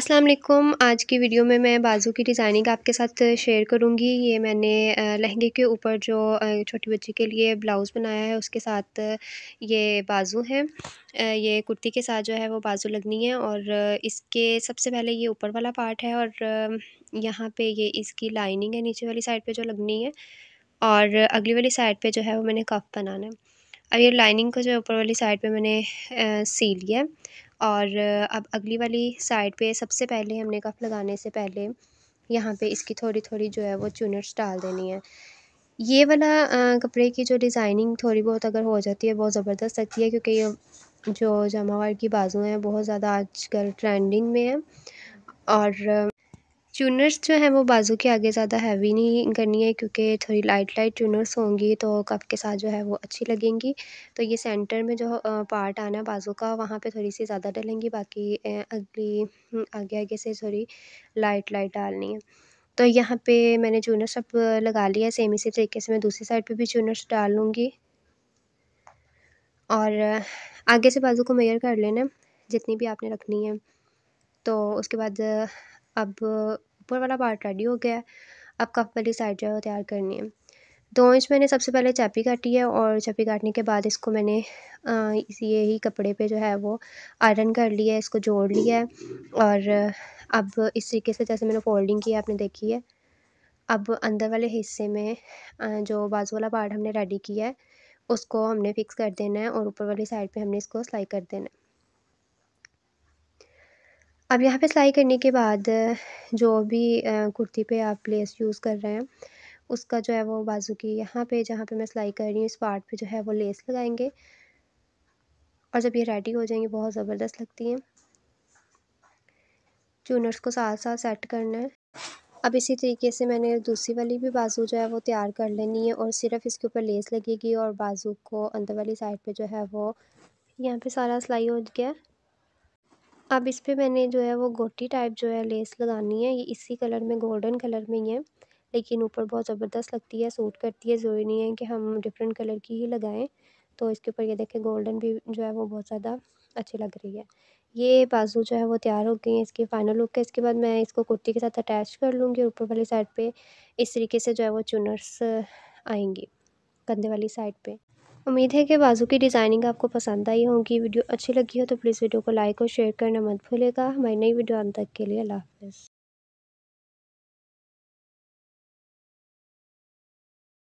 अस्सलाम वालेकुम आज की वीडियो में मैं बाजू की डिज़ाइनिंग आपके साथ शेयर करूंगी ये मैंने लहंगे के ऊपर जो छोटी बच्ची के लिए ब्लाउज़ बनाया है उसके साथ ये बाजू है ये कुर्ती के साथ जो है वो बाजू लगनी है और इसके सबसे पहले ये ऊपर वाला पार्ट है और यहाँ पे ये इसकी लाइनिंग है नीचे वाली साइड पर जो लगनी है और अगली वाली साइड पर जो है वो मैंने कफ बनाना है अब ये लाइनिंग को जो ऊपर वाली साइड पर मैंने सी लिया और अब अगली वाली साइड पे सबसे पहले हमने कफ लगाने से पहले यहाँ पे इसकी थोड़ी थोड़ी जो है वो चूनट्स डाल देनी है ये वाला कपड़े की जो डिज़ाइनिंग थोड़ी बहुत अगर हो जाती है बहुत ज़बरदस्त लगती है क्योंकि ये जो जमावार की बाजू हैं बहुत ज़्यादा आजकल ट्रेंडिंग में है और ट्यूनर्स जो हैं वो बाज़ू के आगे ज़्यादा हैवी नहीं करनी है क्योंकि थोड़ी लाइट लाइट ट्यूनर्स होंगी तो कप के साथ जो है वो अच्छी लगेंगी तो ये सेंटर में जो पार्ट आना बाज़ू का वहाँ पे थोड़ी सी ज़्यादा डलेंगी बाकी अगली हम्म, आगे आगे से थोड़ी लाइट लाइट डालनी है तो यहाँ पे मैंने चूनर्स अब लगा लिया है सेम इसी तरीके से मैं दूसरी साइड पर भी चूनर्स डाल लूँगी और आगे से बाजू को मेयर कर लेना जितनी भी आपने रखनी है तो उसके बाद अब ऊपर वाला पार्ट रेडी हो गया है अब कफ वाली साइड जो है वो तैयार करनी है दो तो इंच मैंने सबसे पहले चापी काटी है और चापी काटने के बाद इसको मैंने ये ही कपड़े पे जो है वो आयरन कर लिया है इसको जोड़ लिया है और अब इस तरीके से जैसे मैंने फोल्डिंग की है आपने देखी है अब अंदर वाले हिस्से में जो बाजू वाला पार्ट हमने रेडी किया है उसको हमने फ़िक्स कर देना है और ऊपर वाली साइड पे हमने इसको सिलाई कर देना है अब यहाँ पे सिलाई करने के बाद जो भी कुर्ती पे आप लेस यूज़ कर रहे हैं उसका जो है वो बाजू की यहाँ पे जहाँ पे मैं सिलाई कर रही हूँ इस पार्ट पे जो है वो लेस लगाएंगे और जब ये रेडी हो जाएंगी बहुत ज़बरदस्त लगती हैं चूनर्स को साथ साथ सेट करना है अब इसी तरीके से मैंने दूसरी वाली भी बाजू जो है वो तैयार कर लेनी है और सिर्फ इसके ऊपर लेस लगेगी और बाजू को अंदर वाली साइड पे जो है वो यहाँ पे सारा सिलाई हो गया अब इस पर मैंने जो है वो गोटी टाइप जो है लेस लगानी है ये इसी कलर में गोल्डन कलर में ही है लेकिन ऊपर बहुत ज़बरदस्त लगती है सूट करती है ज़रूरी नहीं है कि हम डिफरेंट कलर की ही लगाएं तो इसके ऊपर ये देखें गोल्डन भी जो है वो बहुत ज़्यादा अच्छी लग रही है ये बाजू जो है वो तैयार हो गई है इसकी फ़ाइनल लुक है इसके बाद मैं इसको कुर्ती के साथ अटैच कर लूँगी ऊपर वाली साइड पर इस तरीके से जो है वो चुनर्स आएंगी कंधे वाली साइड पर उम्मीद है कि बाजू की डिज़ाइनिंग आपको पसंद आई होगी वीडियो अच्छी लगी हो तो प्लीज़ वीडियो को लाइक और शेयर करना मत भूलेगा हमारी नई वीडियो अंत तक के लिए अल्लाह हाफ़